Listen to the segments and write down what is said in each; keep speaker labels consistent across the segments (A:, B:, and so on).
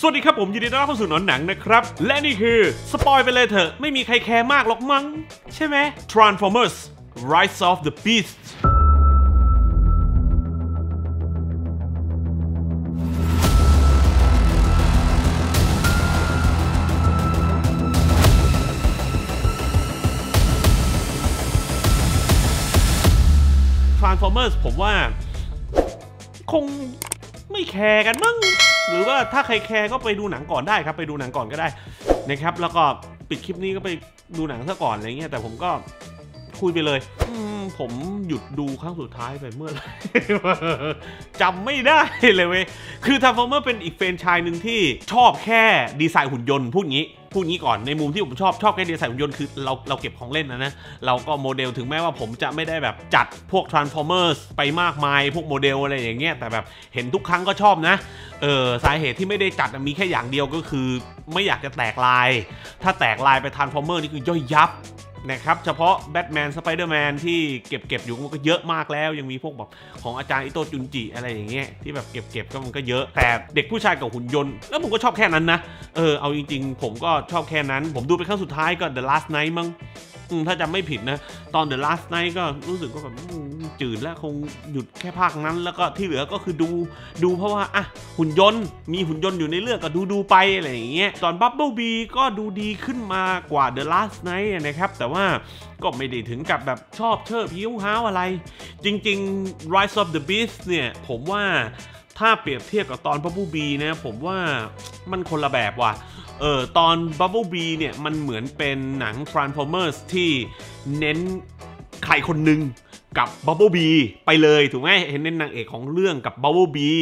A: สวัสดีครับผมยินดีต้อนรับเข้าสู่หนอนหนังนะครับ และนี่คือ สปอยไปเลยเถอะไม่มีใครแคร์มากหรอกมั้งใช่ไหม Transformers Rise of the Beast Transformers ผมว่าคงไม่แคร์กันมั้งหรือว่าถ้าใครแคร์ก็ไปดูหนังก่อนได้ครับไปดูหนังก่อนก็ได้นะครับ แล้วก็ปิดคลิปนี้ก็ไปดูหนังซะก่อนอะไรเงี้ยแต่ผมก็คุยไปเลยผมหยุดดูครั้งสุดท้ายไปเมื่อไรจำไม่ได้เลยเว้ยคือ Transformer เป็นอีกเฟรนชายหนึ่งที่ชอบแค่ดีไซน์หุ่นยนต์พูดงี้พูดงี้ก่อนในมุมที่ผมชอบชอบแค่เดียใส่หุ่นยนต์คือเราเราเก็บของเล่นนะนะเราก็โมเดลถึงแม้ว่าผมจะไม่ได้แบบจัดพวก Transformers ไปมากมายพวกโมเดลอะไรอย่างเงี้ยแต่แบบเห็นทุกครั้งก็ชอบนะเออสาเหตุที่ไม่ได้จัดมีแค่อย่างเดียวก็คือ ไม่อยากจะแตกลาย ถ้าแตกลายไป Transformer นี่คือย่อยยับนะครับ เฉพาะแบทแมนสไปเดอร์แมนที่เก็บเก็บอยู่มันก็เยอะมากแล้ว ยังมีพวกแบบของอาจารย์อิโตจุนจิ อะไรอย่างเงี้ยที่แบบเก็บเก็บก็มันก็เยอะ แต่เด็กผู้ชายกับหุ่นยนต์แล้วผมก็ชอบแค่นั้นนะ เออเอาจริงๆ ผมก็ชอบแค่นั้น ผมดูไปครั้งสุดท้ายก็ The Last Night มั้งถ้าจำไม่ผิดนะ ตอน The Last Night ก็รู้สึกก็แบบจืดแล้วคงหยุดแค่ภาคนั้นแล้วก็ที่เหลือก็คือดูดูเพราะว่า อ่ะ หุ่นยนต์มีหุ่นยนต์อยู่ในเรื่องก็ดูดูไปอะไรอย่างเงี้ยตอน Bubble b บีก็ดูดีขึ้นมากว่า The Last Night นะครับ แต่ว่าก็ไม่ได้ถึงกับแบบ ชอบเชิดพิ้วฮาวอะไร จริง ๆ Rise of the Beast เนี่ย ผมว่าถ้าเปรียบเทียบกับตอนบับบลบีนะ ผมว่ามันคนละแบบว่ะ เออตอนบับบลบีเนี่ย มันเหมือนเป็นหนัง Transformers ที่เน้นใครคนหนึ่งกับบับเบิลบีไปเลย ถูกไหมเห็นเน้นนางเอกของเรื่องกับบับเบิลบี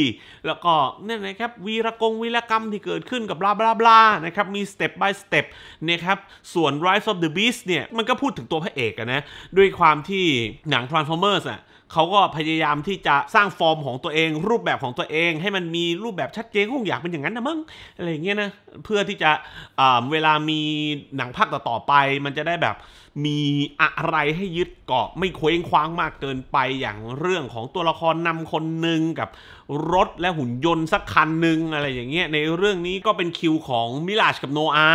A: แล้วก็นี่นะครับ วีรกงวีรกรรมที่เกิดขึ้นกับบลาบลาบลานะครับ มีสเต็ปบายสเต็ปนะครับ ส่วน Rise of the Beast เนี่ย มันก็พูดถึงตัวพระเอกนะด้วยความที่หนัง Transformers อะ่ะเขาก็พยายามที่จะสร้างฟอร์มของตัวเอง รูปแบบของตัวเองให้มันมีรูปแบบชัดเจนคงอยากเป็นอย่างนั้นนะมั้งอะไรเงี้ยนะเพื่อที่จะเวลามีหนังภาคต่อๆไป มันจะได้แบบมีอะไรให้ยึดเกาะไม่เคว้งคว้างมากเกินไปอย่างเรื่องของตัวละครนำคนหนึ่งกับรถและหุ่นยนต์สักคันหนึ่งอะไรอย่างเงี้ยในเรื่องนี้ก็เป็นคิวของมิลาชกับโนอา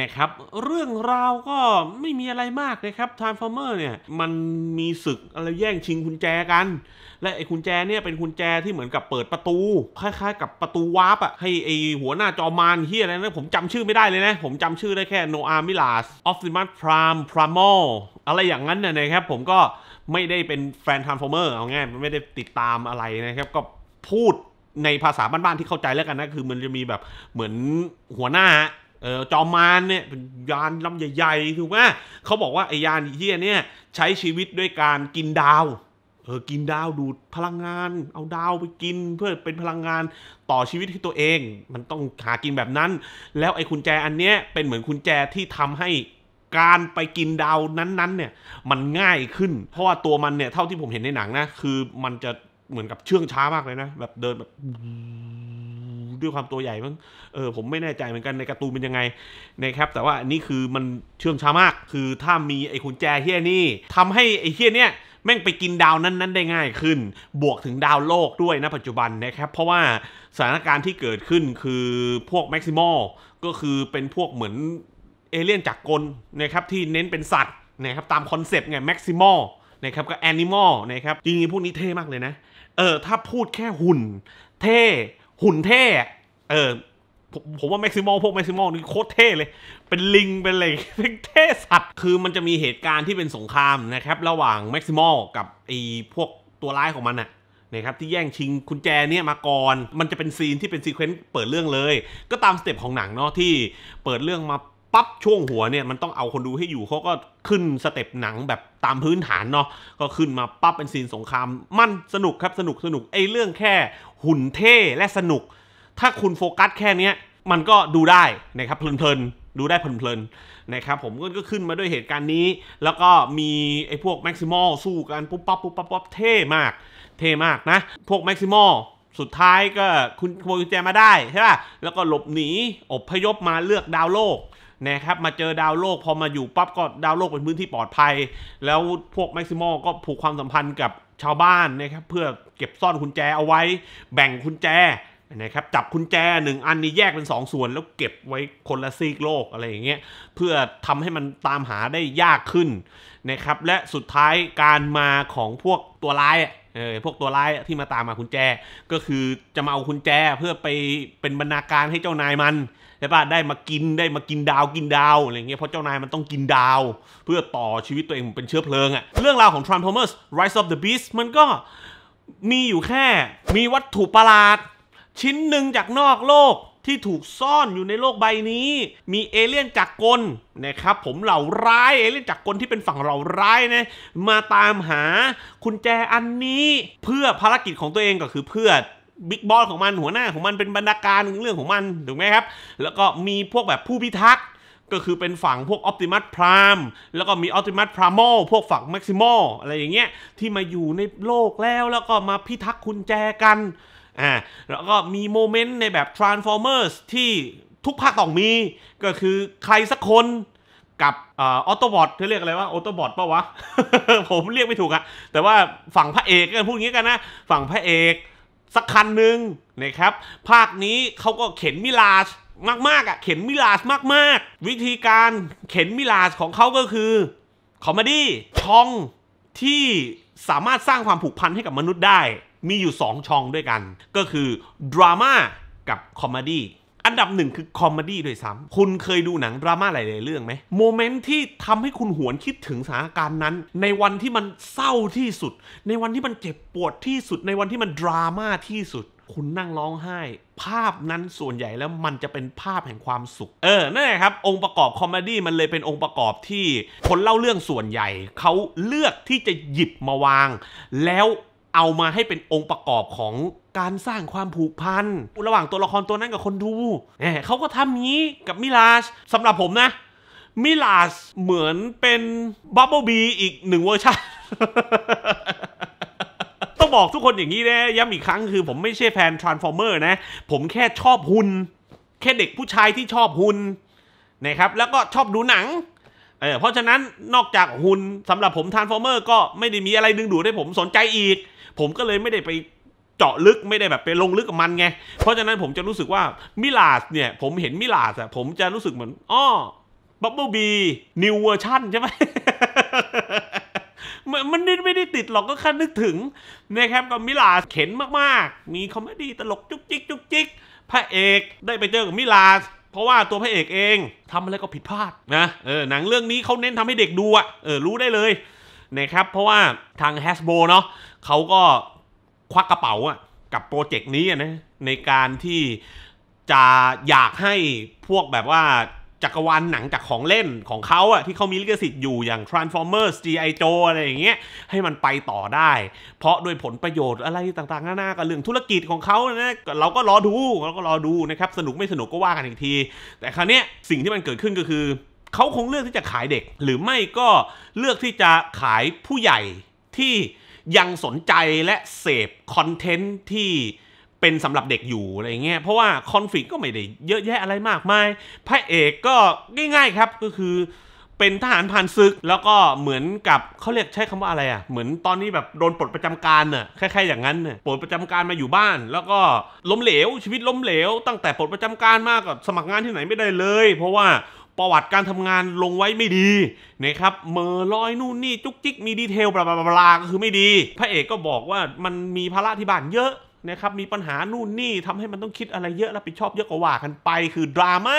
A: นะครับ เรื่องราวก็ไม่มีอะไรมากนะครับทม์ฟอร์เมอร์เนี่ย มันมีศึกอะไรแย่งชิงกุญแจกัน และไอ้กุญแจเนี่ย เป็นกุญแจที่เหมือนกับเปิดประตู คล้ายๆ กับประตูวาร์ปอะให้ไอ้หัวหน้าจอมานเฮียอะไรนะ ผมจำชื่อไม่ได้เลยนะ ผมจำชื่อได้แค่โนอา มิลาสออฟซิมัสพราม พรามอลอะไรอย่างนั้นนะครับ ผมก็ไม่ได้เป็นแฟนทมาน์ฟอร์เมอร์เอาง่ายไม่ได้ติดตามอะไรนะครับก็พูดในภาษาบ้านๆที่เข้าใจแล้วกันนะคือมันจะมีแบบเหมือนหัวหน้าออจอมานเนี่ยเป็นยานลำใหญ่ ๆ ถูกไหมเขาบอกว่าไอ้ยานเฮียเนี่ยใช้ชีวิตด้วยการกินดาวเออกินดาวดูดพลังงาน เอาดาวไปกินเพื่อเป็นพลังงานต่อชีวิตให้ตัวเอง มันต้องหากินแบบนั้น แล้วไอ้คุณแจอันเนี้ยเป็นเหมือนคุณแจที่ทำให้การไปกินดาวนั้นๆเนี่ยมันง่ายขึ้น เพราะว่าตัวมันเนี่ยเท่าที่ผมเห็นในหนังนะคือมันจะเหมือนกับเชื่องช้ามากเลยนะแบบเดินแบบด้วยความตัวใหญ่มั้งเออผมไม่แน่ใจเหมือนกันในการ์ตูนเป็นยังไงนะครับแต่ว่านี่คือมันเชื่องช้ามาก คือถ้ามีไอ้ขุนแจเฮี้ยนี่ ทำให้ไอ้เฮี้ยนี่แม่งไปกินดาวนั้นนั้นได้ง่ายขึ้น บวกถึงดาวโลกด้วยนะ ปัจจุบันนะครับ เพราะว่าสถานการณ์ที่เกิดขึ้นคือพวกแม็กซิมอลก็คือเป็นพวกเหมือนเอเลี่ยนจากกลนะครับที่เน้นเป็นสัตว์นะครับตามคอนเซปต์ไงแม็กซิมอลนะครับก็แอนิมอลนะครับจริงๆพวกนี้เท่มากเลยนะเออถ้าพูดแค่หุ่นเทหุ่นเท่เออ ผมว่าแม็กซิมอลพวกแม็กซิมอลนี่โคตรเท่เลย เป็นลิง เป็นอะไรเป็นเท่สัตว์ คือมันจะมีเหตุการณ์ที่เป็นสงครามนะครับ ระหว่างแม็กซิมอลกับไอ้พวกตัวร้ายของมันน่ะนะครับที่แย่งชิงคุณแจเนี่ยมาก่อน มันจะเป็นซีนที่เป็นซีเควนต์เปิดเรื่องเลย ก็ตามสเต็ปของหนังเนาะที่เปิดเรื่องมาปั๊บช่วงหัวเนี่ย มันต้องเอาคนดูให้อยู่เขาก็ขึ้นสเต็ปหนังแบบตามพื้นฐานเนาะก็ขึ้นมาปั๊บเป็นซีนสงครามมันสนุกครับ สนุกสนุกไอ้เรื่องแค่หุ่นเท่และสนุก ถ้าคุณโฟกัสแค่เนี้ยมันก็ดูได้นะครับเพลินๆ ดูได้เพลินๆนะครับผมก็ขึ้นมาด้วยเหตุการณ์นี้ แล้วก็มีไอ้พวกแม็กซิมอลสู้กันปุ๊บปั๊บปุ๊บปั๊บปั๊บเท่มากเท่มากนะพวกแม็กซิมอลสุดท้ายก็คุณขโมยกุญแจมาได้ใช่ป่ะแล้วก็หลบหนีอบพยพมาเลือกดาวโลกนะครับมาเจอดาวโลกพอมาอยู่ปั๊บก็ดาวโลกเป็นพื้นที่ปลอดภัย แล้วพวกแม็กซิมอลก็ผูกความสัมพันธ์กับชาวบ้านนะครับเพื่อเก็บซ่อนคุญแจเอาไว้ แบ่งคุญแจนะครับจับคุญแจหนึ่งอันนี้แยกเป็น 2 ส่วน แล้วเก็บไว้คนละซีกโลกอะไรอย่างเงี้ยเพื่อทำให้มันตามหาได้ยากขึ้นนะครับและสุดท้ายการมาของพวกตัวร้ายเออพวกตัวร้ายที่มาตามมาคุญแจก็คือจะมาเอาคุญแจเพื่อไปเป็นบรรณาการให้เจ้านายมันใช่ป่ะได้มากินได้มากินดาวกินดาว อะไรเงี้ยเพราะเจ้านายมันต้องกินดาว เพื่อต่อชีวิตตัวเองเป็นเชื้อเพลิงอะเรื่องราวของ Transformers Rise of the Beast มันก็มีอยู่แค่ มีวัตถุประหลาด ชิ้นหนึ่งจากนอกโลกที่ถูกซ่อนอยู่ในโลกใบนี้ มีเอเลี่ยนจากกล นะครับผมเหล่าร้าย เอเลี่ยนจากกลที่เป็นฝั่งเหล่าร้ายนะมาตามหาคุณแจอันนี้เพื่อภารกิจของตัวเองก็คือเพื่อบิ๊กบอสของมันหัวหน้าของมันเป็นบรรณาการ เรื่องของมัน ถูกไหมครับ แล้วก็มีพวกแบบผู้พิทักษ์ก็คือเป็นฝั่งพวกออปติมัสพรามแล้วก็มีออปติมัสพรามอลพวกฝั่งแม็กซิมอลอะไรอย่างเงี้ยที่มาอยู่ในโลกแล้วแล้วก็มาพิทักษ์คุณแจกันอ่าแล้วก็มีโมเมนต์ในแบบทรานส์ฟอร์เมอร์สที่ทุกภาคต้องมี ก็คือใครสักคนกับออโตบอทเขาเรียกอะไรว่าออโตบอทปะวะผมเรียกไม่ถูกอะแต่ว่าฝั่งพระเอกกันพูดงี้กันนะ ฝั่งพระเอกสักคันหนึ่งนะครับ ภาคนี้เขาก็เข็นมิลาสมากๆอ่ะเข็นมิลาสมาก ๆ วิธีการเข็นมิลาสของเขาก็คือ คอมดี้ช่องที่สามารถสร้างความผูกพันให้กับมนุษย์ได้ มีอยู่ 2ช่องด้วยกัน ก็คือ ดราม่ากับคอมเมดี้อันดับหนึ่งคือคอมเมดี้ด้วยซ้ำ คุณเคยดูหนัง ดราม่าหลาย ๆ เรื่องไหมโมเมนต์ที่ทำให้คุณหวนคิดถึงสถานการณ์นั้น ในวันที่มันเศร้าที่สุด ในวันที่มันเจ็บปวดที่สุด ในวันที่มันดราม่าที่สุด คุณนั่งร้องไห้ ภาพนั้นส่วนใหญ่แล้วมันจะเป็นภาพแห่งความสุข เออนั่นแหละครับ องค์ประกอบคอมเมดี้มันเลยเป็นองค์ประกอบที่คนเล่าเรื่องส่วนใหญ่เขาเลือกที่จะหยิบมาวาง แล้วเอามาให้เป็นองค์ประกอบของการสร้างความผูกพันระหว่างตัวละครตัวนั้นกับคนดูเเขาก็ทำนี้กับมิลาชสำหรับผมนะ มิลาชเหมือนเป็นบับเบิลบีอีกหนึ่งเวอร์ชันต้องบอกทุกคนอย่างนี้นะย้ำอีกครั้งคือผมไม่ใช่แฟนทรานส์ฟอร์เมอร์นะ ผมแค่ชอบหุน แค่เด็กผู้ชายที่ชอบหุน นะครับ แล้วก็ชอบดูหนังเออเพราะฉะนั้นนอกจากหุ่นสำหรับผมทรานส์ฟอร์เมอร์ก็ไม่ได้มีอะไรดึงดูดให้ผมสนใจอีก ผมก็เลยไม่ได้ไปเจาะลึกไม่ได้แบบไปลงลึกกับมันไง เพราะฉะนั้นผมจะรู้สึกว่า มิลาสเนี่ยผมเห็นมิลาสอะผมจะรู้สึกเหมือน อ้อบับเบิลบีนิวเวอร์ชันใช่ไหม มันไม่ได้ติดหรอกก็แค่นึกถึงนะครับกับมิลาสเข็นมากๆ มีคอมเมดี้ตลกจุกจิกจุกจิกพระเอกได้ไปเจอกับมิลาสเพราะว่าตัวพระเอกเองทำอะไรก็ผิดพลาดนะเออหนังเรื่องนี้เขาเน้นทำให้เด็กดูอะเออรู้ได้เลยนะครับเพราะว่าทางแฮสโบเนาะเขาก็ควักกระเป๋าอะกับโปรเจกต์นี้นะในการที่จะอยากให้พวกแบบว่าจักรวาลหนังจากของเล่นของเขาอะที่เขามีลิขสิทธิ์อยู่อย่าง Transformers G.I. Joe อะไรอย่างเงี้ยให้มันไปต่อได้ เพราะด้วยผลประโยชน์อะไรต่าง ๆ หน้า ๆ กับเรื่องธุรกิจของเขานะเราก็รอดูเราก็รอดูนะครับสนุกไม่สนุกก็ว่ากันอีกที แต่คราวเนี้ยสิ่งที่มันเกิดขึ้นก็คือ เขาคงเลือกที่จะขายเด็กหรือไม่ก็เลือกที่จะขายผู้ใหญ่ที่ยังสนใจและเสพคอนเทนต์ที่เป็นสำหรับเด็กอยู่อะไรเงี้ยเพราะว่าคอนฟ lict ก็ไม่ได้เยอะแยะอะไรมากมายพระเอกก็ง่าย ๆครับก็คือเป็นทหารผ่านศึก แล้วก็เหมือนกับเขาเรียกใช้คำว่าอะไรอ่ะเหมือนตอนนี้แบบโดนปลดประจำการเน่ะคล้ายๆอย่างนั้นเน่ะปลดประจำการมาอยู่บ้าน แล้วก็ล้มเหลวชีวิตล้มเหลวตั้งแต่ปลดประจำการมากก็สมัครงานที่ไหนไม่ได้เลย เพราะว่าประวัติการทำงานลงไว้ไม่ดีนะครับเมอลอยนู่นนี่จุกจิกมีดีเทลบลาบลาบลาก็คือไม่ดี พระเอกก็บอกว่ามันมีภาระที่บ้านเยอะนะครับมีปัญหานู่นนี่ทำให้มันต้องคิดอะไรเยอะรับผิดชอบเยอะกว่ากันไป คือดราม่า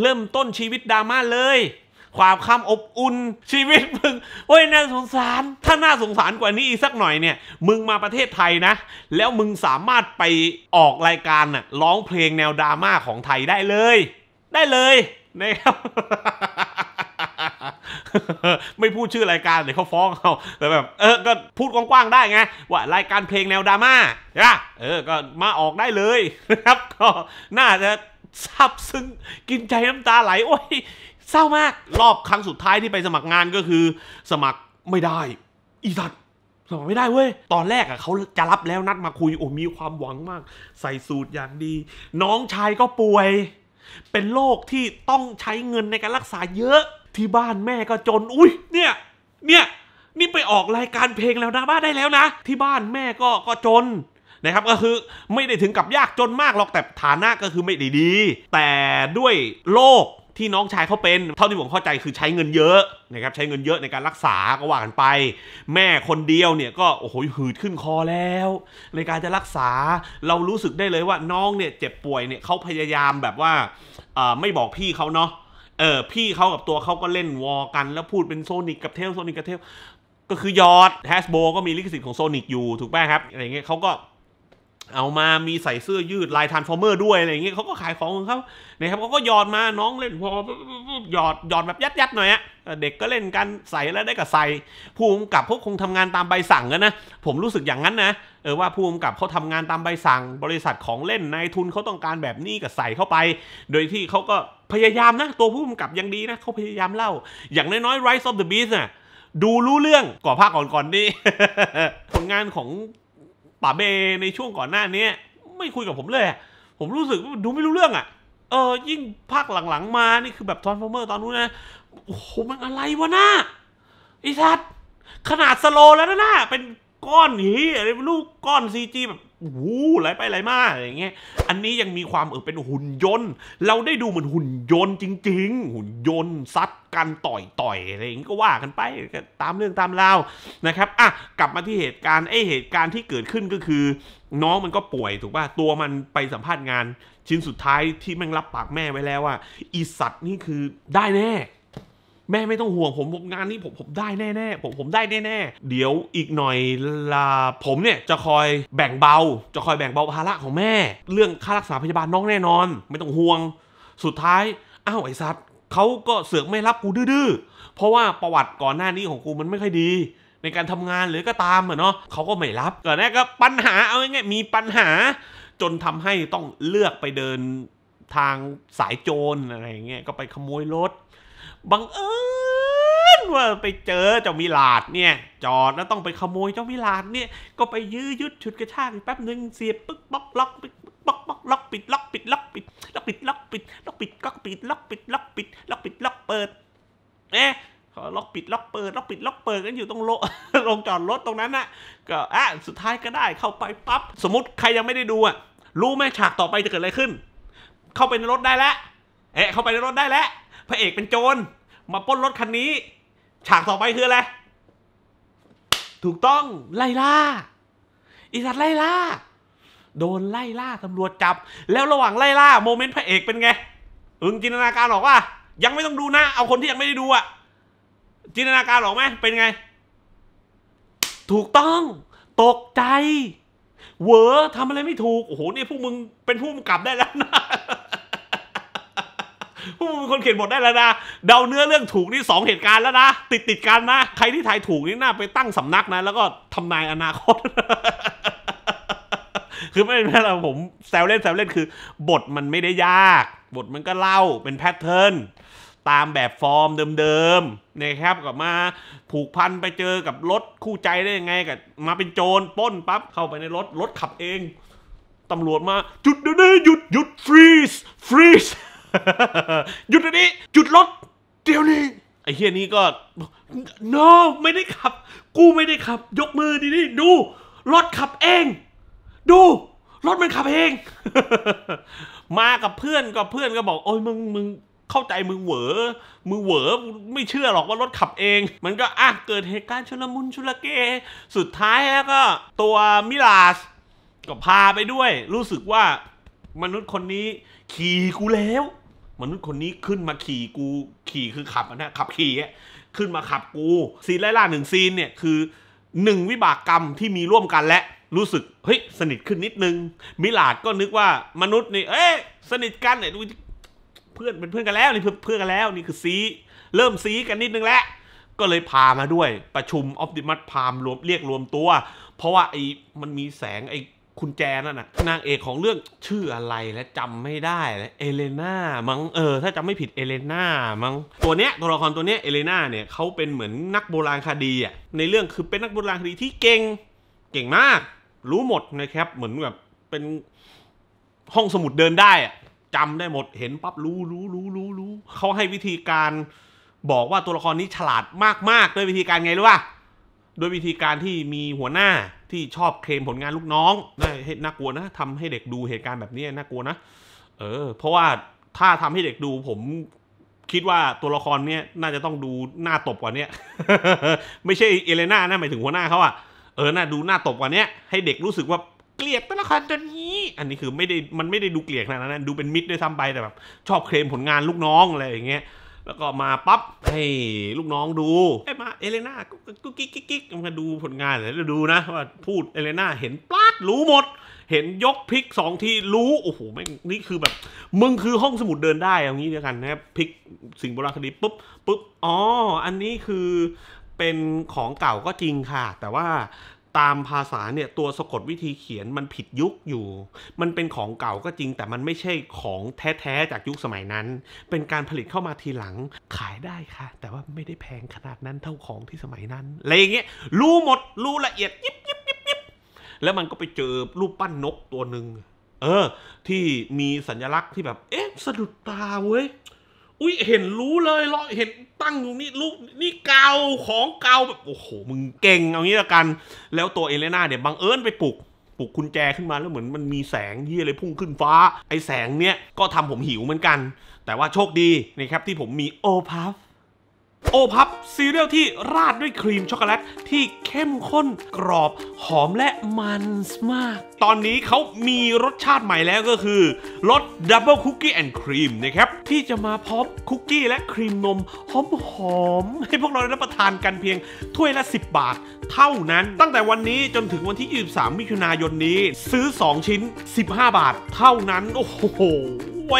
A: เริ่มต้นชีวิตดราม่าเลย ความคาอบอุ่นชีวิตมึงเฮ้ยน่าสงสาร ถ้าน่าสงสารกว่านี้อีกสักหน่อยเนี่ย มึงมาประเทศไทยนะ แล้วมึงสามารถไปออกรายการน่ะร้องเพลงแนวดราม่าของไทยได้เลย ได้เลยนะครับไม่พูดชื่อรายการเดี๋ยวเขาฟ้องเขาแต่แบบเออก็พูดกว้างๆได้ไงว่า รายการเพลงแนวดราม่า ใช่ป่ะเออก็มาออกได้เลยนะครับก็น่าจะซับซึ้งกินใจน้ำตาไหล โอ้ยเศร้ามาก รอบครั้งสุดท้ายที่ไปสมัครงานก็คือ สมัครไม่ได้ อีสัตว์สมัครไม่ได้เว้ย ตอนแรกอะเขาจะรับแล้วนัดมาคุยโอ้มีความหวังมาก ใส่สูตรอย่างดี น้องชายก็ป่วยเป็นโรคที่ต้องใช้เงินในการรักษาเยอะที่บ้านแม่ก็จนอุ้ยเนี่ยเนี่ย นี่ไปออกรายการเพลงแล้วนะบ้านได้แล้วนะ ที่บ้านแม่ก็ก็จน นะครับก็คือไม่ได้ถึงกับยากจนมากหรอกแต่ฐานะก็คือไม่ดีดี แต่ด้วยโรคที่น้องชายเขาเป็นเท่าที่ผมเข้าใจคือใช้เงินเยอะนะครับใช้เงินเยอะในการรักษาก็ว่ากันไป แม่คนเดียวเนี่ยก็ โอ้โหหืดขึ้นคอแล้ว ในการจะรักษาเรารู้สึกได้เลยว่าน้องเนี่ยเจ็บป่วยเนี่ยเขาพยายามแบบว่าไม่บอกพี่เขาเนาะเออพี่เขากับตัวเขาก็เล่นวอกัน แล้วพูดเป็นโซนิกกับเทลโซนิกกับเทลก็คือยอดแฮชโบก็มีลิขสิทธิ์ของโซนิกอยู่ถูกป่ะครับอะไรเงี้ยเขาก็เอามามีใส่เสื้อยืดลายทานฟอร์เมอร์ด้วยอะไรอย่างเงี้ยเขาก็ขายของของเขานะครับเขาก็หยอดมาน้องเล่นพอหยอดหยอดแบบยัดยัดหน่อยอะเด็กก็เล่นกันใส่แล้วได้กับใส่ผู้กำกับพวกคงทำงานตามใบสั่งกันนะผมรู้สึกอย่างนั้นนะเออว่าผู้กำกับเขาทำงานตามใบสั่ง บริษัทของเล่นนายทุนเขาต้องการแบบนี้กับใส่เข้าไป โดยที่เขาก็พยายามนะตัวผู้กำกับยังดีนะเขาพยายามเล่า อย่างน้อยๆ Rise of the Beast น่ะดูรู้เรื่องกว่าภาคก่อนๆนี่ผลงานของป๋าเบในช่วงก่อนหน้านี้ไม่คุยกับผมเลย ผมรู้สึกดูไม่รู้เรื่อง อ่ะเออยิ่งภาคหลัง ๆ มานี่คือแบบทอนฟอร์เมอร์ ตอนนู้นนะ โอ้โหมันอะไรวะน้าไอ้ทัดขนาดสโลแล้วนะเป็นก้อนหีอะไรลูกก้อนซีจีแบบวู้ไหลไปไหลมา อย่างเงี้ย อันนี้ยังมีความเออเป็นหุ่นยนต์ เราได้ดูเหมือนหุ่นยนต์จริง ๆ หุ่นยนต์ซัดกันต่อยต่อยอะไรอย่างงี้ก็ว่ากันไปตามเรื่องตามราวนะครับ อ่ะ กลับมาที่เหตุการณ์ไอเหตุการณ์ที่เกิดขึ้นก็คือ น้องมันก็ป่วยถูกป่ะ ตัวมันไปสัมภาษณ์งานชิ้นสุดท้ายที่แม่งรับปากแม่ไว้แล้วว่าอีสัตว์นี่คือได้แน่แม่ไม่ต้องห่วงผมผมงานนี้ผมผมได้แน่ๆผมผมได้แน่ๆ เดี๋ยวอีกหน่อยลาผมเนี่ยจะคอยแบ่งเบา จะคอยแบ่งเบาภาระของแม่ เรื่องค่ารักษาพยาบาลน้องแน่นอน ไม่ต้องห่วงสุดท้าย อ้าวไอ้ซัดเขาก็เสือกไม่รับกูดื้อเพราะว่าประวัติก่อนหน้านี้ของกูมันไม่ค่อยดี ในการทำงานหรือก็ตามอะเนาะเขาก็ไม่รับก่อนแรกก็ปัญหาเอาง่ายๆมีปัญหาจนทำให้ต้องเลือกไปเดินทางสายโจรอะไรเงี้ยก็ไปขโมยรถบังเอิญว่าไปเจอเจ้ามิลาดเนี่ย จอดแล้วต้องไปขโมยเจ้ามิลาดเนี่ย ก็ไปยื้อยุดฉุดกระชากแป๊บหนึ่งเสียบปึ๊กบล็อกล็อกปึ๊กบล็อกบล็อกปิดล็อกปิดล็อกปิดล็อกปิดล็อกปิดล็อกปิดก็ปิดล็อกปิดล็อกปิดล็อกปิดล็อกเปิดเอ๊ะล็อกปิดล็อกเปิดล็อกปิดล็อกเปิดกันอยู่ตรงโลลงจอดรถตรงนั้นน่ะ ก็อ่ะสุดท้ายก็ได้เข้าไปปั๊บสมมติใครยังไม่ได้ดูอ่ะ รู้ไหมฉากต่อไปจะเกิดอะไรขึ้น เข้าไปในรถได้แล้วเอ๊ะเข้าไปในรถได้แล้วพระเอกเป็นโจรมาปล้นรถคันนี้ ฉากต่อไปคืออะไรถูกต้องไล่ล่าอีสัตว์ไล่ล่าโดนไล่ล่าตำรวจจับ แล้วระหว่างไล่ล่าโมเมนต์พระเอกเป็นไงอึงจินตนาการออกว่ายังไม่ต้องดูนะ เอาคนที่ยังไม่ได้ดูอะจินตนาการออกไหมเป็นไง ถูกต้อง ตกใจเวอทำอะไรไม่ถูกโอ้โหนี่พวกมึงเป็นผู้กำกับได้แล้วนะพวกมีเป็นคนเขียนบทได้แล้วนะเดาเนื้อเรื่องถูกนี่สองเหตุการณ์แล้วนะติดติดกันนะ ใครที่ทายถูกนี่น่าไปตั้งสำนักนะ แล้วก็ทำนายอนาคต คือไม่เป็นไรผมแซวเล่นแซวเล่นคือ บทมันไม่ได้ยาก บทมันก็เล่าเป็นแพทเทิร์นตามแบบฟอร์มเดิมๆนะครับกับมา ผูกพันไปเจอกับรถคู่ใจได้ยังไงกับมาเป็นโจร ป้นปั๊บเข้าไปในรถรถขับเองตำรวจมาจุดเดี๋ยวนี้หยุดหยุดฟรีสฟรีสหยุดเดี๋ยวนี้หยุดรถ เดี๋ยวนี้ ไอ้เฮียนี้ก็ no ไม่ได้ขับ กูไม่ได้ขับ ยกมือดินี่ดู รถขับเอง ดูรถมันขับเอง มากับเพื่อนก็เพื่อนก็บอกโอ้ยมึงมึงเข้าใจมึงเหวอมึงเหวอไม่เชื่อหรอกว่ารถขับเอง มันก็อ่ะเกิดเหตุการณ์ชลมุนชุลเก สุดท้ายแล้วก็ ตัวมิลาส ก็พาไปด้วย รู้สึกว่ามนุษย์คนนี้ ขี่กูแล้วมนุษย์คนนี้ขึ้นมาขี่กูขี่คือขับนะขับขี่ขึ้นมาขับกู ซีนไล่ล่าหนึ่งซีนเนี่ยคือหนึ่งวิบากกรรมที่มีร่วมกันและรู้สึกเฮ้ยสนิทขึ้นนิดนึง มิลาดก็นึกว่า มนุษย์นี่เอ้ยสนิทกันเนี่ยเพื่อนเป็นเพื่อนกันแล้วนี่เพื่อนเพื่อนกันแล้ว นี่คือซีเริ่มซีกันนิดนึงแล้วก็เลยพามาด้วยประชุมออปติมัสพามรวมเรียกรวมตัว เพราะว่าไอ้มันมีแสงไอ้คุณแจนั่นน่ะนางเอกของเรื่อง ชื่ออะไรและจำไม่ได้และเอเลน่ามั้งเออ ถ้าจำไม่ผิดเอเลน่ามั้งตัวเนี้ยตัวละครตัวเนี้ยเอเลน่าเนี่ยเขาเป็นเหมือนนักโบราณคดีอ่ะในเรื่องคือเป็นนักโบราณคดีที่เก่งเก่งมาก รู้หมดนะครับ เหมือนแบบเป็นห้องสมุดเดินได้อ่ะจำได้หมด เห็นปั๊บรู้รู้รู้รู้รู้เขาให้วิธีการบอกว่าตัวละครนี้ฉลาดมากๆ ด้วยวิธีการไงรู้ป่ะด้วยวิธีการที่มีหัวหน้าที่ชอบ เคลมผลงานลูกน้องน่ากลัวนะ ทำให้เด็กดูเหตุการณ์แบบนี้น่ากลัวนะ เออ เพราะว่าถ้าทำให้เด็กดู ผมคิดว่าตัวละครเนี้ยน่าจะต้องดูหน้าตบกว่าเนี้ยไม่ใช่เอเลน่านะหมายถึงหัวหน้าเขาอะเออ น่าดูหน้าตบกว่าเนี้ย ให้เด็กรู้สึกว่าเกลียดตัวละครตัวนี้ อันนี้คือไม่ได้มันไม่ได้ดูเกลียดขนาดนั้นดูเป็นมิตรด้วยซ้ำไปแต่แบบ ชอบเคลมผลงานลูกน้องอะไรอย่างเงี้ยแล้วก็มาปั๊บให้ลูกน้องดูไอ้มาเอเลน่ากุ๊กกิ๊กกิ๊กมาดูผลงานแล้วดูนะว่าพูดเอเลน่า เห็นปลาดรู้หมด เห็นยกพลิกสองทีรู้โอ้โหแม่งนี่คือแบบ มึงคือห้องสมุดเดินได้อย่างนี้เดียวกันนะครับพลิกสิ่งโบราณคดีปุ๊บปุ๊บอ๋ออันนี้คือเป็นของเก่าก็จริงค่ะ แต่ว่าตามภาษาเนี่ยตัวสะกดวิธีเขียนมันผิดยุคอยู่ มันเป็นของเก่าก็จริงแต่มันไม่ใช่ของแท้ ๆจากยุคสมัยนั้น เป็นการผลิตเข้ามาทีหลังขายได้ค่ะ แต่ว่าไม่ได้แพงขนาดนั้นเท่าของที่สมัยนั้นอะไรอย่างเงี้ยรู้หมดรู้ละเอียดยิบยิบยิบยิบแล้วมันก็ไปเจอรูปปั้นนกตัวหนึ่งเออ ที่มีสัญลักษณ์ที่แบบเอ๊ะสะดุดตาเว้ยอุ้ยเห็นรู้เลยเราเห็นตั้งตรงนี้ลูกนี่เกาของเกาแบบโอ้โห มึงเก่งเอางี้ละกัน แล้วตัวเอเลน่าเนี่ยบังเอิญไปปลุกปลุกคุณแจขึ้นมาแล้วเหมือนมันมีแสงเยี่ยอะไรพุ่งขึ้นฟ้าไอแสงเนี้ย ก็ทำผมหิวเหมือนกัน แต่ว่าโชคดีนะครับที่ผมมีโอพัฟโอพับซีเรียลที่ราดด้วยครีมช็อกโกแลตที่เข้มข้นกรอบ หอมและมันมาก ตอนนี้เขามีรสชาติใหม่แล้วก็คือ รสดับเบิลคุกกี้แอนด์ครีมนะครับ ที่จะมาพร้อมคุกกี้และครีมนม หอมๆ ให้พวกเราได้รับประทานกันเพียง ถ้วยละ 10 บาทเท่านั้นตั้งแต่วันนี้ จนถึงวันที่ 23มิถุนายนนี้ซื้อ 2 ชิ้น 15 บาท เท่านั้น โอ้โห